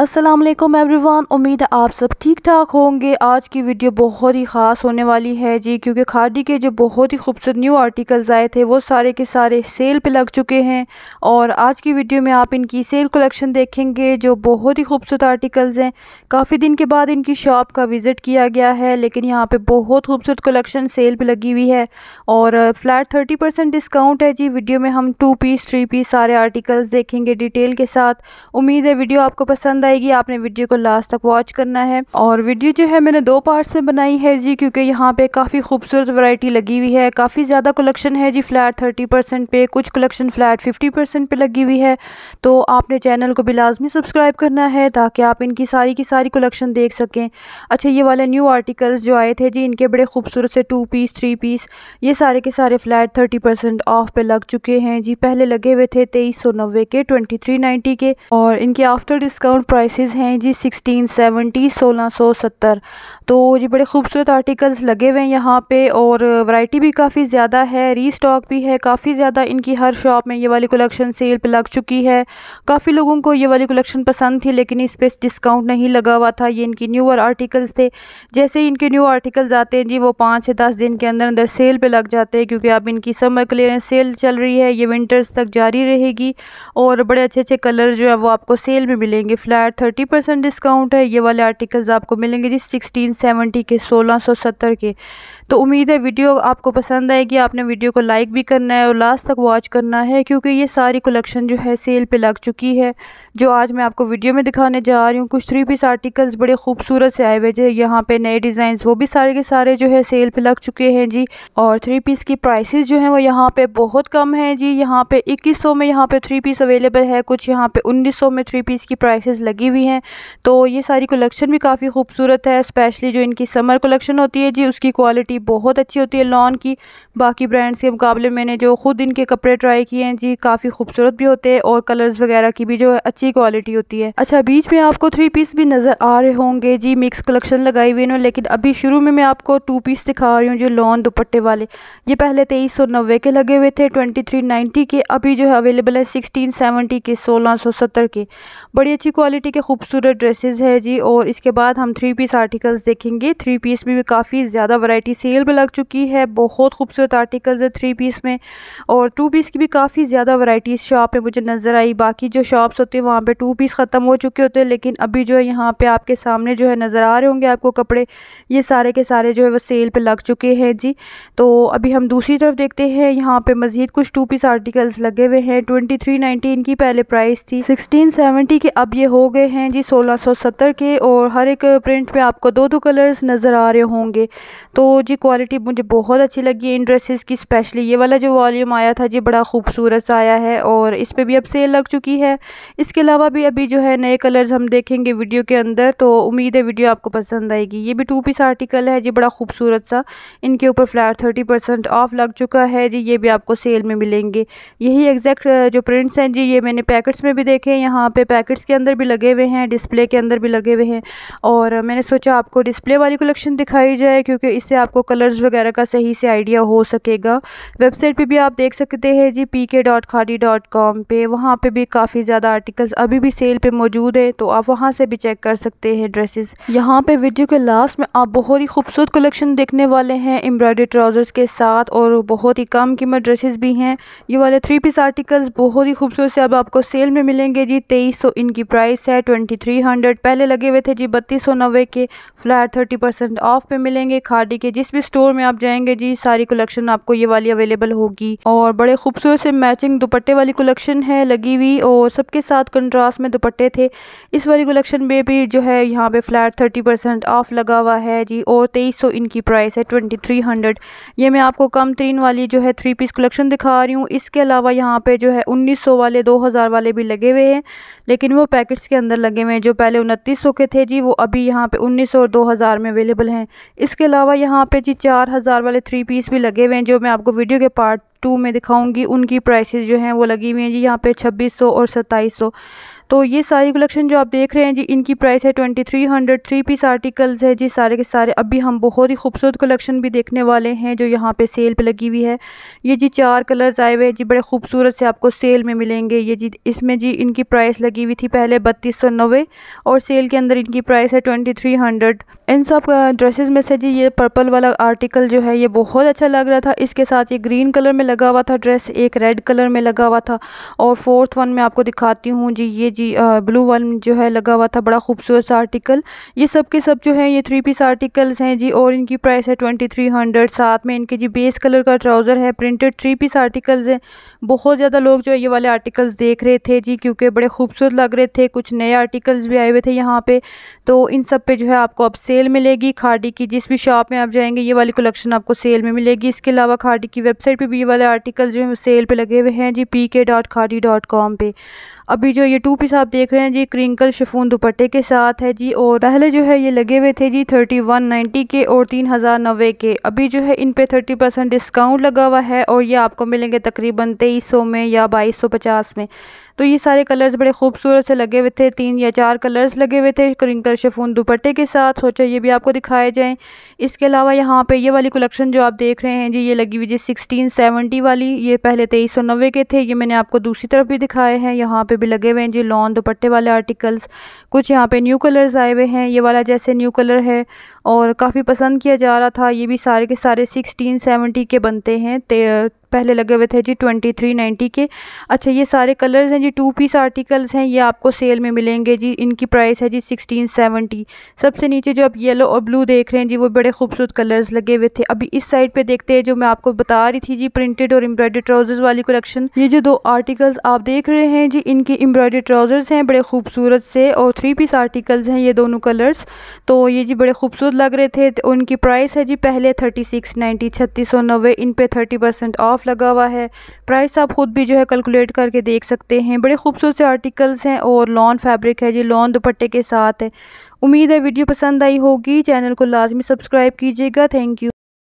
Aslam everyone उम्मीद है आप सब ठीक ठाक होंगे आज की वीडियो बहुत ही ख़ास होने वाली है जी क्योंकि खादी के जो बहुत ही खूबसूरत न्यू आर्टिकल्स आए थे वो सारे के सारे सेल पे लग चुके हैं और आज की वीडियो में आप इनकी सेल कलेक्शन देखेंगे जो बहुत ही खूबसूरत आर्टिकल्स हैं काफ़ी दिन के बाद इनकी शॉप का विज़िट किया गया है लेकिन यहाँ पर बहुत खूबसूरत कलेक्शन सेल पर लगी हुई है और फ्लैट थर्टी डिस्काउंट है जी वीडियो में हम टू पीस थ्री पीस सारे आर्टिकल्स देखेंगे डिटेल के साथ उम्मीद है वीडियो आपको पसंद आए जाएगी आपने वीडियो को लास्ट तक वॉच करना है और वीडियो जो है मैंने दो पार्ट्स में बनाई है जी क्योंकि यहाँ पे काफ़ी खूबसूरत वैरायटी लगी हुई है काफ़ी ज़्यादा कलेक्शन है जी फ्लैट थर्टी परसेंट पे कुछ कलेक्शन फ्लैट फिफ्टी परसेंट पे लगी हुई है तो आपने चैनल को भी लाजमी सब्सक्राइब करना है ताकि आप इनकी सारी की सारी कलेक्शन देख सकें अच्छा ये वाले न्यू आर्टिकल्स जो आए थे जी इनके बड़े खूबसूरत से टू पीस थ्री पीस ये सारे के सारे फ्लैट थर्टी परसेंट ऑफ पे लग चुके हैं जी पहले लगे हुए थे तेईस सौ नब्बे के ट्वेंटी थ्री नाइन्टी के और इनके आफ्टर डिस्काउंट प्राइस प्राइसेस हैं जी सिक्सटीन सेवेंटी सोलह सौ सत्तर तो जी बड़े खूबसूरत आर्टिकल्स लगे हुए हैं यहाँ पे और वैरायटी भी काफ़ी ज़्यादा है रीस्टॉक भी है काफ़ी ज़्यादा इनकी हर शॉप में ये वाली कलेक्शन सेल पे लग चुकी है काफ़ी लोगों को ये वाली कलेक्शन पसंद थी लेकिन इस पर डिस्काउंट नहीं लगा हुआ था ये इनकी न्यूअर आर्टिकल्स थे जैसे इनके न्यू आर्टिकल्स आते हैं जी वो पाँच से दस दिन के अंदर अंदर सेल पर लग जाते हैं क्योंकि अब इनकी समर क्लियरेंस सेल चल रही है ये विंटर्स तक जारी रहेगी और बड़े अच्छे अच्छे कलर जो है वो आपको सेल में मिलेंगे फ्लैट यार थर्टी परसेंट डिस्काउंट है ये वाले आर्टिकल्स आपको मिलेंगे जी सिक्सटीन सेवेंटी के सोलह सौ सत्तर के तो उम्मीद है वीडियो आपको पसंद आएगी आपने वीडियो को लाइक भी करना है और लास्ट तक वॉच करना है क्योंकि ये सारी कलेक्शन जो है सेल पे लग चुकी है जो आज मैं आपको वीडियो में दिखाने जा रही हूँ कुछ थ्री पीस आर्टिकल्स बड़े खूबसूरत से आए हुए जो यहाँ पे नए डिज़ाइन वो भी सारे के सारे जो है सेल पे लग चुके हैं जी और थ्री पीस की प्राइसिस जो हैं वो यहाँ पे बहुत कम है जी यहाँ पे इक्कीस में यहाँ पे थ्री पीस अवेलेबल है कुछ यहाँ पे उन्नीस में थ्री पीस की प्राइसेस लगी लगी हुई हैं तो ये सारी कलेक्शन भी काफ़ी खूबसूरत है स्पेशली जो इनकी समर कलेक्शन होती है जी उसकी क्वालिटी बहुत अच्छी होती है लॉन की बाकी ब्रांड्स के मुकाबले मैंने जो ख़ुद इनके कपड़े ट्राई किए हैं जी काफ़ी खूबसूरत भी होते हैं और कलर्स वगैरह की भी जो है अच्छी क्वालिटी होती है अच्छा बीच में आपको थ्री पीस भी नज़र आ रहे होंगे जी मिक्स कलेक्शन लगाई हुई इन्होंने लेकिन अभी शुरू में मैं आपको टू पीस दिखा रही हूँ जो लॉन दुपट्टे वाले ये पहले तेईस सौ नब्बे के लगे हुए थे ट्वेंटी थ्री के अभी जो है अवेलेबल है सिक्सटीन के सोलह सौ सत्तर के बड़ी अच्छी क्वालिटी क्वालिटी के खूबसूरत ड्रेसेस है जी और इसके बाद हम थ्री पीस आर्टिकल्स देखेंगे थ्री पीस में भी काफ़ी ज़्यादा वैरायटी सेल में लग चुकी है बहुत खूबसूरत आर्टिकल्स है थ्री पीस में और टू पीस की भी काफ़ी ज़्यादा वैरायटीज़ शॉप में मुझे नज़र आई बाकी जो शॉप्स होती हैं वहाँ पर टू पीस ख़त्म हो चुके होते हैं लेकिन अभी जो है यहाँ पर आपके सामने जो है नज़र आ रहे होंगे आपको कपड़े ये सारे के सारे जो है वो सेल पर लग चुके हैं जी तो अभी हम दूसरी तरफ देखते हैं यहाँ पर मज़ीद कुछ टू पीस आर्टिकल्स लगे हुए हैं ट्वेंटी थ्री नाइनटी इनकी पहले प्राइस थी सिक्सटीन सेवेंटी के अब ये हो गए हैं जी 1670 के और हर एक प्रिंट में आपको दो दो कलर्स नज़र आ रहे होंगे तो जी क्वालिटी मुझे बहुत अच्छी लगी है इन ड्रेसेस की स्पेशली ये वाला जो वॉल्यूम आया था जी बड़ा खूबसूरत सा आया है और इस पर भी अब सेल लग चुकी है इसके अलावा भी अभी जो है नए कलर्स हम देखेंगे वीडियो के अंदर तो उम्मीद है वीडियो आपको पसंद आएगी ये भी टू पीस आर्टिकल है जी बड़ा खूबसूरत सा इनके ऊपर फ्लैट थर्टी परसेंट ऑफ लग चुका है जी ये भी आपको सेल में मिलेंगे यही एग्जैक्ट जो प्रिंट्स हैं जी ये मैंने पैकेट्स में भी देखे हैं यहाँ पे पैकेट्स के अंदर भी लगे लगे हुए हैं डिस्प्ले के अंदर भी लगे हुए हैं और मैंने सोचा आपको डिस्प्ले वाली कलेक्शन दिखाई जाए क्योंकि इससे आपको कलर्स वगैरह का सही से आइडिया हो सकेगा वेबसाइट पे भी आप देख सकते हैं G P K dot Khadi dot com पर वहाँ पर भी काफ़ी ज़्यादा आर्टिकल्स अभी भी सेल पर मौजूद हैं तो आप वहाँ से भी चेक कर सकते हैं ड्रेसेस यहाँ पर वीडियो के लास्ट में आप बहुत ही खूबसूरत कलेक्शन देखने वाले हैं एम्ब्रॉयडरी ट्राउज़र्स के साथ और बहुत ही कम कीमत ड्रेसेस भी हैं ये वाले थ्री पीस आर्टिकल्स बहुत ही खूबसूरत से अब आपको सेल में मिलेंगे जी तेईस सौ इनकी प्राइस है 2300 पहले लगे हुए थे जी बत्तीस सौ नब्बे के फ्लैट 30 परसेंट ऑफ पे मिलेंगे खादी के जिस भी स्टोर में आप जाएंगे जी सारी कलेक्शन आपको ये वाली अवेलेबल होगी और बड़े खूबसूरत से मैचिंग दुपट्टे वाली कलेक्शन है लगी हुई और सबके साथ कंट्रास्ट में दुपट्टे थे इस वाली कलेक्शन में भी जो है यहाँ पे फ्लैट थर्टी परसेंट ऑफ लगा हुआ है जी और तेईस सौ इनकी प्राइस है ट्वेंटी थ्री हंड्रेड ये मैं आपको कम तीन वाली जो है थ्री पीस कलेक्शन दिखा रही हूँ इसके अलावा यहाँ पे जो है उन्नीस सौ वाले दो हज़ार वाले भी लगे हुए हैं लेकिन वो पैकेट्स के अंदर लगे हुए हैं जो पहले उनतीस सौ के थे जी वो अभी यहाँ पे उन्नीस और दो हज़ार में अवेलेबल हैं इसके अलावा यहाँ पे जी चार हज़ार वाले थ्री पीस भी लगे हुए हैं जो मैं आपको वीडियो के पार्ट टू में दिखाऊंगी उनकी प्राइसेस जो हैं वो लगी हुई हैं जी यहाँ पे 2600 और 2700 तो ये सारी कलेक्शन जो आप देख रहे हैं जी इनकी प्राइस है twenty three hundred three piece articles है जी सारे के सारे अभी हम बहुत ही खूबसूरत कलेक्शन भी देखने वाले हैं जो यहाँ पे सेल पे लगी हुई है ये जी चार कलर्स आए हुए हैं जी बड़े खूबसूरत से आपको सेल में मिलेंगे ये जी इसमें जी इनकी प्राइस लगी हुई थी पहले बत्तीस सौ नब्बे और सेल के अंदर इनकी प्राइस है ट्वेंटी थ्री हंड्रेड इन सब ड्रेसेज में से जी ये पर्पल वाला आर्टिकल जो है ये बहुत अच्छा लग रहा था इसके साथ ये ग्रीन कलर में लगा हुआ था ड्रेस एक रेड कलर में लगा हुआ था और फोर्थ वन में आपको दिखाती हूँ जी ये जी ब्लू वन जो है लगा हुआ था बड़ा खूबसूरत सा आर्टिकल ये सब के सब जो है ये थ्री पीस आर्टिकल्स हैं जी और इनकी प्राइस है ट्वेंटी थ्री हंड्रेड साथ में इनके जी बेस कलर का ट्राउज़र है प्रिंटेड थ्री पीस आर्टिकल्स हैं बहुत ज़्यादा लोग जो है ये वाले आर्टिकल्स देख रहे थे जी क्योंकि बड़े खूबसूरत लग रहे थे कुछ नए आर्टिकल्स भी आए हुए थे यहाँ पे तो इन सब पे जो है आपको अब सेल मिलेगी खाडी की जिस भी शॉप में आप जाएंगे ये वाली कलेक्शन आपको सेल में मिलेगी इसके अलावा खाडी की वेबसाइट पर भी ये वाले वाले आर्टिकल जो हैं सेल पे लगे हुए हैं G P K dot Khadi dot com पे अभी जो ये टू पीस आप देख रहे हैं जी क्रिंकल शिफोन दुपट्टे के साथ है जी और पहले जो है ये लगे हुए थे जी थर्टी वन नाइन्टी के और तीन हज़ार नब्बे के अभी जो है इन पे थर्टी परसेंट डिस्काउंट लगा हुआ है और ये आपको मिलेंगे तकरीबन तेईस सौ में या बाईस सौ पचास में तो ये सारे कलर्स बड़े खूबसूरत से लगे हुए थे तीन या चार कलर्स लगे हुए थे क्रिंकल शफून दुपट्टे के साथ सोचा ये भी आपको दिखाए जाएँ इसके अलावा यहाँ पर ये वाली कलेक्शन जो आप देख रहे हैं जी ये लगी हुई जी सिक्सटीन सेवेंटी वाली ये पहले तेईस सौ नब्बे के थे ये मैंने आपको दूसरी तरफ भी दिखाए हैं यहाँ पर भी लगे हुए हैं जी लॉन दुपट्टे वाले आर्टिकल्स कुछ यहाँ पे न्यू कलर्स आए हुए हैं ये वाला जैसे न्यू कलर है और काफ़ी पसंद किया जा रहा था ये भी सारे के सारे सिक्सटीन सेवेंटी के बनते हैं पहले लगे हुए थे जी ट्वेंटी थ्री नाइन्टी के अच्छा ये सारे कलर्स हैं जी टू पीस आर्टिकल्स हैं ये आपको सेल में मिलेंगे जी इनकी प्राइस है जी सिक्सटीन सेवेंटी सबसे नीचे जो आप येलो और ब्लू देख रहे हैं जी वो बड़े खूबसूरत कलर्स लगे हुए थे अभी इस साइड पर देखते हैं जो मैं आपको बता रही थी जी प्रिंटेड और एम्ब्रॉयडरी ट्राउजर्स वाली कलेक्शन ये जो दो आर्टिकल्स आप देख रहे हैं जी इनके एम्ब्रॉयडरी ट्राउजर्स हैं बड़े खूबसूरत से और थ्री पीस आर्टिकल्स हैं ये दोनों कलर्स तो ये जी बड़े खूबसूरत लग रहे थे तो उनकी प्राइस है जी पहले थर्टी सिक्स नाइन्टी छत्तीस सौ नब्बे इन पे थर्टी परसेंट ऑफ ऑफ लगा हुआ है प्राइस आप ख़ुद भी जो है कैलकुलेट करके देख सकते हैं बड़े खूबसूरत से आर्टिकल्स हैं और लॉन फैब्रिक है जी लॉन दुपट्टे के साथ है उम्मीद है वीडियो पसंद आई होगी चैनल को लाजमी सब्सक्राइब कीजिएगा थैंक यू